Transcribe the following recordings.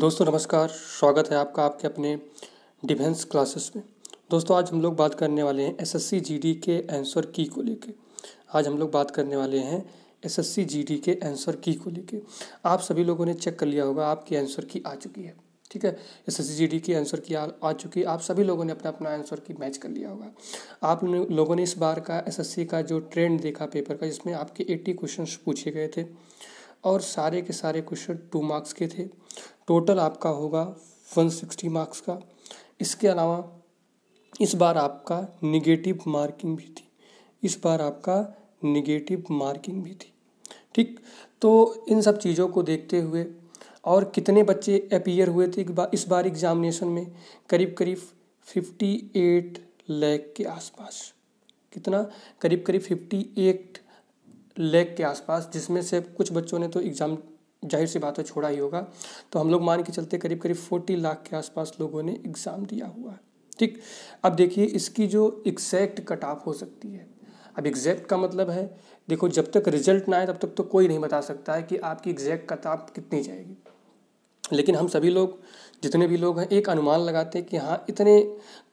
दोस्तों नमस्कार स्वागत है आपका आपके अपने डिफेंस क्लासेस में दोस्तों आज हम लोग बात करने वाले हैं एसएससी जीडी के आंसर की को लेके आज हम लोग बात करने वाले हैं एसएससी जीडी के आंसर की को लेके आप सभी लोगों ने चेक कर लिया होगा आपकी आंसर की आ चुकी है ठीक है एसएससी जीडी की आंसर की आ, आ चुकी है आप सभी लोगों ने अपना अपना आंसर की मैच कर लिया होगा आप लोगों ने इस बार का सी का जो ट्रेंड देखा पेपर का जिसमें आपके एट्टी क्वेश्चन पूछे गए थे और सारे के सारे क्वेश्चन टू मार्क्स के थे टोटल आपका होगा वन सिक्सटी मार्क्स का इसके अलावा इस बार आपका निगेटिव मार्किंग भी थी इस बार आपका निगेटिव मार्किंग भी थी ठीक तो इन सब चीज़ों को देखते हुए और कितने बच्चे अपियर हुए थे इस बार एग्ज़ामिनेशन में करीब करीब फिफ्टी एट लैख के आसपास कितना करीब करीब फिफ्टी एट लेक के आसपास जिसमें से कुछ बच्चों ने तो एग्ज़ाम जाहिर सी बात है छोड़ा ही होगा तो हम लोग मान के चलते करीब करीब फोर्टी लाख के आसपास लोगों ने एग्ज़ाम दिया हुआ है ठीक अब देखिए इसकी जो एग्जैक्ट कट ऑफ हो सकती है अब एग्जैक्ट का मतलब है देखो जब तक रिजल्ट ना आए तब तक तो कोई नहीं बता सकता है कि आपकी एग्जैक्ट कट ऑफ कितनी जाएगी लेकिन हम सभी लोग जितने भी लोग हैं एक अनुमान लगाते हैं कि हाँ इतने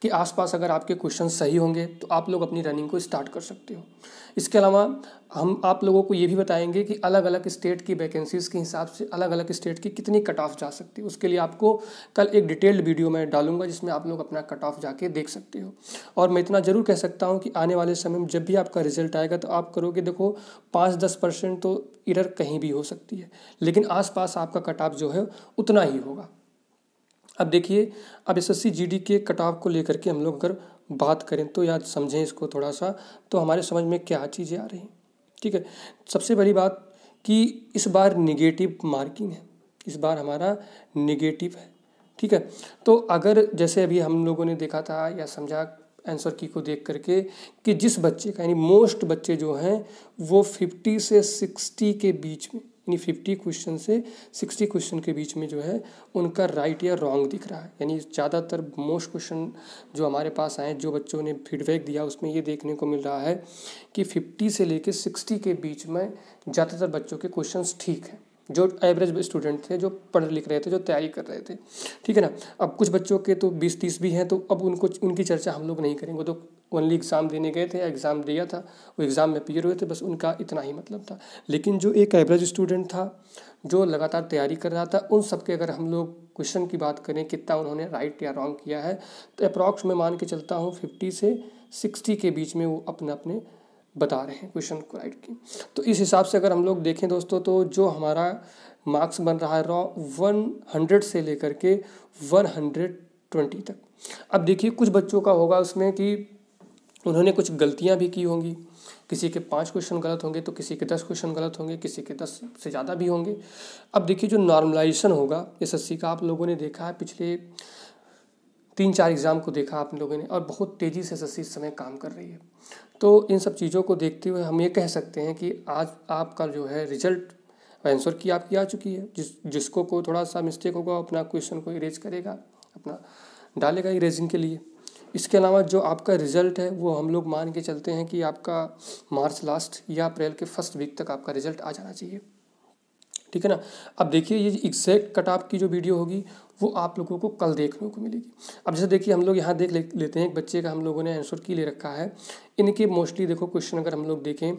के आसपास अगर आपके क्वेश्चन सही होंगे तो आप लोग अपनी रनिंग को स्टार्ट कर सकते हो इसके अलावा हम आप लोगों को ये भी बताएंगे कि अलग अलग स्टेट की वैकेंसीज़ के हिसाब से अलग अलग स्टेट की कितनी कट ऑफ जा सकती है उसके लिए आपको कल एक डिटेल्ड वीडियो मैं डालूंगा जिसमें आप लोग अपना कट ऑफ जाके देख सकते हो और मैं इतना ज़रूर कह सकता हूँ कि आने वाले समय में जब भी आपका रिजल्ट आएगा तो आप करोगे देखो पाँच दस परसेंट तो इधर कहीं भी हो सकती है लेकिन आसपास आपका कट ऑफ जो है उतना ही होगा अब देखिए अब एस एस के ऑफ को लेकर के हम लोग अगर बात करें तो या समझें इसको थोड़ा सा तो हमारे समझ में क्या चीज़ें आ रही हैं ठीक है सबसे बड़ी बात कि इस बार निगेटिव मार्किंग है इस बार हमारा निगेटिव है ठीक है तो अगर जैसे अभी हम लोगों ने देखा था या समझा आंसर की को देख करके कि जिस बच्चे का यानी मोस्ट बच्चे जो हैं वो फिफ्टी से सिक्सटी के बीच में यानी फिफ्टी क्वेश्चन से सिक्सटी क्वेश्चन के बीच में जो है उनका राइट या रॉन्ग दिख रहा है यानी ज़्यादातर मोस्ट क्वेश्चन जो हमारे पास आए जो बच्चों ने फीडबैक दिया उसमें ये देखने को मिल रहा है कि फिफ्टी से लेकर सिक्सटी के बीच में ज़्यादातर बच्चों के क्वेश्चन ठीक हैं जो एवरेज स्टूडेंट थे जो पढ़ लिख रहे थे जो तैयारी कर रहे थे ठीक है ना अब कुछ बच्चों के तो बीस तीस भी हैं तो अब उनको उनकी चर्चा हम लोग नहीं करेंगे तो ओनली एग्ज़ाम देने गए थे एग्ज़ाम दिया था वो एग्ज़ाम में क्लियर हुए थे बस उनका इतना ही मतलब था लेकिन जो एक एवरेज स्टूडेंट था जो लगातार तैयारी कर रहा था उन सब के अगर हम लोग क्वेश्चन की बात करें कितना उन्होंने राइट या रॉन्ग किया है तो अप्रॉक्स मैं मान के चलता हूँ फिफ्टी से सिक्सटी के बीच में वो अपने अपने बता रहे हैं क्वेश्चन को राइट की तो इस हिसाब से अगर हम लोग देखें दोस्तों तो जो हमारा मार्क्स बन रहा है रॉ वन हंड्रेड से लेकर के वन हंड्रेड ट्वेंटी तक अब देखिए कुछ बच्चों का होगा उसमें कि उन्होंने कुछ गलतियाँ भी की होंगी किसी के पाँच क्वेश्चन गलत होंगे तो किसी के दस क्वेश्चन गलत होंगे किसी के दस से ज़्यादा भी होंगे अब देखिए जो नॉर्मलाइजेशन होगा एस का आप लोगों ने देखा है पिछले तीन चार एग्ज़ाम को देखा आप लोगों ने और बहुत तेज़ी से एस इस समय काम कर रही है तो इन सब चीज़ों को देखते हुए हम ये कह सकते हैं कि आज आपका जो है रिजल्ट आंसर की आपकी आ चुकी है जिस जिसको को थोड़ा सा मिस्टेक होगा अपना क्वेश्चन को इरेज करेगा अपना डालेगा इरेजिंग के लिए इसके अलावा जो आपका रिज़ल्ट है वो हम लोग मान के चलते हैं कि आपका मार्च लास्ट या अप्रैल के फर्स्ट वीक तक आपका रिज़ल्ट आ जाना चाहिए ठीक है ना अब देखिए ये एग्जैक्ट कट ऑफ की जो वीडियो होगी वो आप लोगों को कल देखने को मिलेगी अब जैसे देखिए हम लोग यहाँ देख ले, लेते हैं एक बच्चे का हम लोगों ने आंसर की ले रखा है इनके मोस्टली देखो क्वेश्चन अगर हम लोग देखें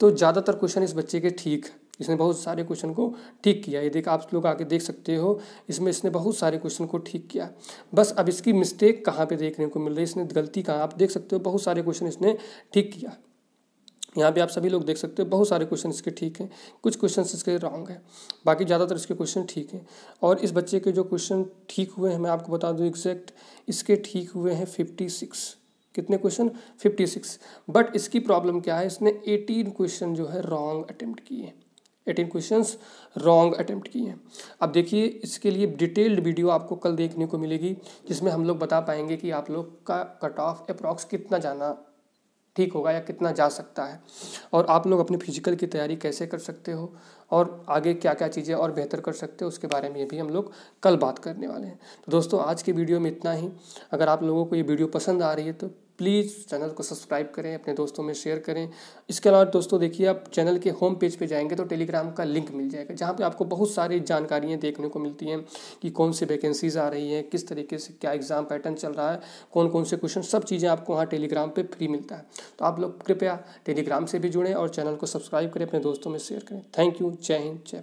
तो ज़्यादातर क्वेश्चन इस बच्चे के ठीक है इसने बहुत सारे क्वेश्चन को ठीक किया ये देख आप लोग आगे देख सकते हो इसमें इसने बहुत सारे क्वेश्चन को ठीक किया बस अब इसकी मिस्टेक कहाँ पर देखने को मिल रही है इसने गलती कहाँ आप देख सकते हो बहुत सारे क्वेश्चन इसने ठीक किया यहाँ पे आप सभी लोग देख सकते हो बहुत सारे क्वेश्चन इसके ठीक हैं कुछ क्वेश्चन इसके रॉन्ग हैं बाकी ज़्यादातर इसके क्वेश्चन ठीक हैं और इस बच्चे के जो क्वेश्चन ठीक हुए हैं मैं आपको बता दूँ एग्जैक्ट इसके ठीक हुए हैं फिफ्टी सिक्स कितने क्वेश्चन फिफ्टी सिक्स बट इसकी प्रॉब्लम क्या है इसने एटीन क्वेश्चन जो है रॉन्ग अटैम्प्ट किए हैं एटीन क्वेश्चंस रॉन्ग अटैम्प्ट किए हैं अब देखिए इसके लिए डिटेल्ड वीडियो आपको कल देखने को मिलेगी जिसमें हम लोग बता पाएंगे कि आप लोग का कट ऑफ अप्रॉक्स कितना जाना ठीक होगा या कितना जा सकता है और आप लोग अपने फिजिकल की तैयारी कैसे कर सकते हो और आगे क्या क्या चीज़ें और बेहतर कर सकते हो उसके बारे में भी हम लोग कल बात करने वाले हैं तो दोस्तों आज के वीडियो में इतना ही अगर आप लोगों को ये वीडियो पसंद आ रही है तो प्लीज़ चैनल को सब्सक्राइब करें अपने दोस्तों में शेयर करें इसके अलावा दोस्तों देखिए आप चैनल के होम पेज पे जाएंगे तो टेलीग्राम का लिंक मिल जाएगा जहाँ पे आपको बहुत सारी जानकारियाँ देखने को मिलती हैं कि कौन सी वैकेंसीज़ आ रही हैं किस तरीके से क्या एग्ज़ाम पैटर्न चल रहा है कौन कौन से क्वेश्चन सब चीज़ें आपको वहाँ टेलीग्राम पर फ्री मिलता है तो आप लोग कृपया टेलीग्राम से भी जुड़ें और चैनल को सब्सक्राइब करें अपने दोस्तों में शेयर करें थैंक यू जय हिंद जय